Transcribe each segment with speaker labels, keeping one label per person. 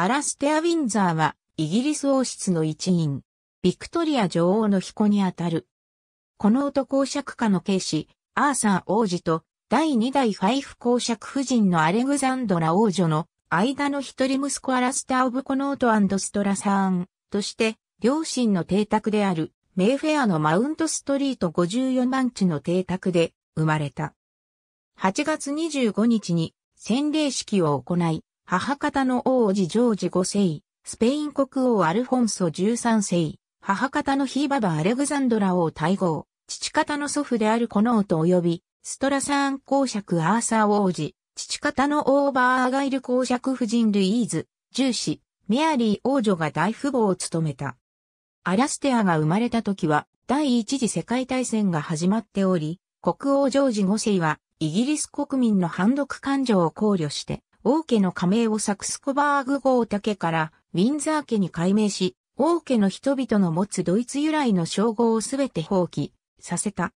Speaker 1: アラステア・ウィンザーは、イギリス王室の一員、ビクトリア女王の彦にあたる。この男公爵家の警視、アーサー王子と、第二代ファイフ公爵夫人のアレグザンドラ王女の間の一人息子アラステア・オブ・コノートストラサーンとして、両親の邸宅であるメイフェアのマウントストリート54番地の邸宅で生まれた。8月25日に洗礼式を行い、母方の王子ジョージ5世、スペイン国王アルフォンソ13世、母方のヒーババアレグザンドラ王大号、父方の祖父であるコノーと及び、ストラサーン公爵アーサー王子、父方のオーバーアガイル公爵夫人ルイーズ、重視、メアリー王女が大富豪を務めた。アラステアが生まれた時は、第一次世界大戦が始まっており、国王ジョージ5世は、イギリス国民の反独感情を考慮して、王家の加盟をサクスコバーグ号竹からウィンザー家に改名し、王家の人々の持つドイツ由来の称号をすべて放棄させた。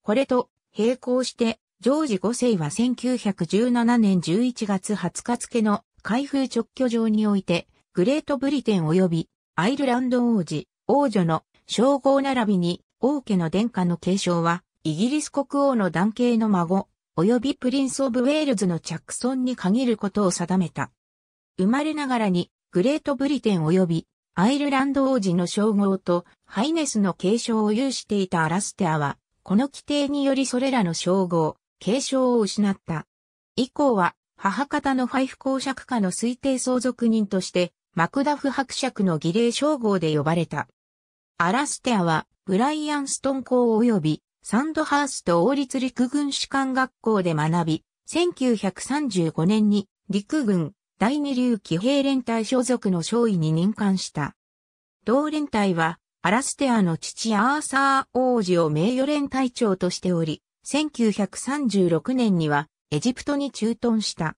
Speaker 1: これと並行して、ジョージ5世は1917年11月20日付の開封直居状において、グレートブリテン及びアイルランド王子、王女の称号並びに王家の殿下の継承は、イギリス国王の男系の孫、及びプリンス・オブ・ウェールズのチャックソンに限ることを定めた。生まれながらに、グレートブリテン及びアイルランド王子の称号とハイネスの継承を有していたアラステアは、この規定によりそれらの称号、継承を失った。以降は、母方のファイフ公爵家の推定相続人として、マクダフ伯爵の儀礼称号で呼ばれた。アラステアは、ブライアンストン公及びサンドハースト王立陸軍士官学校で学び、1935年に陸軍第二流騎兵連隊所属の少尉に任官した。同連隊は、アラステアの父アーサー王子を名誉連隊長としており、1936年にはエジプトに駐屯した。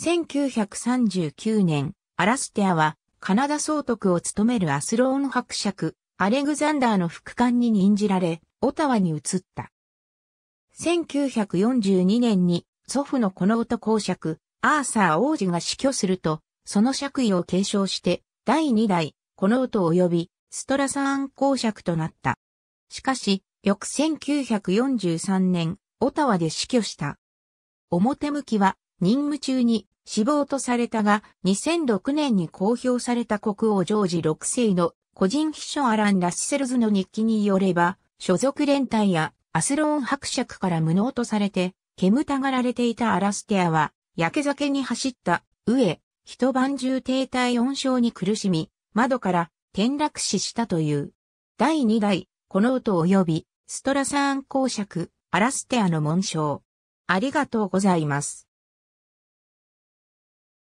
Speaker 1: 1939年、アラステアはカナダ総督を務めるアスローン伯爵、アレグザンダーの副官に任じられ、オタワに移った。1942年に祖父のこの音公爵、アーサー王子が死去すると、その爵位を継承して、第2代、この音及び、ストラサーン公爵となった。しかし、翌1943年、オタワで死去した。表向きは、任務中に死亡とされたが、2006年に公表された国王ジョージ6世の個人秘書アラン・ラッセルズの日記によれば、所属連隊やアスローン伯爵から無能とされて、煙たがられていたアラステアは、焼け酒に走った上、一晩中停滞温床に苦しみ、窓から転落死したという。第2代、この音及び、ストラサーン公爵、アラステアの紋章。ありがとうございます。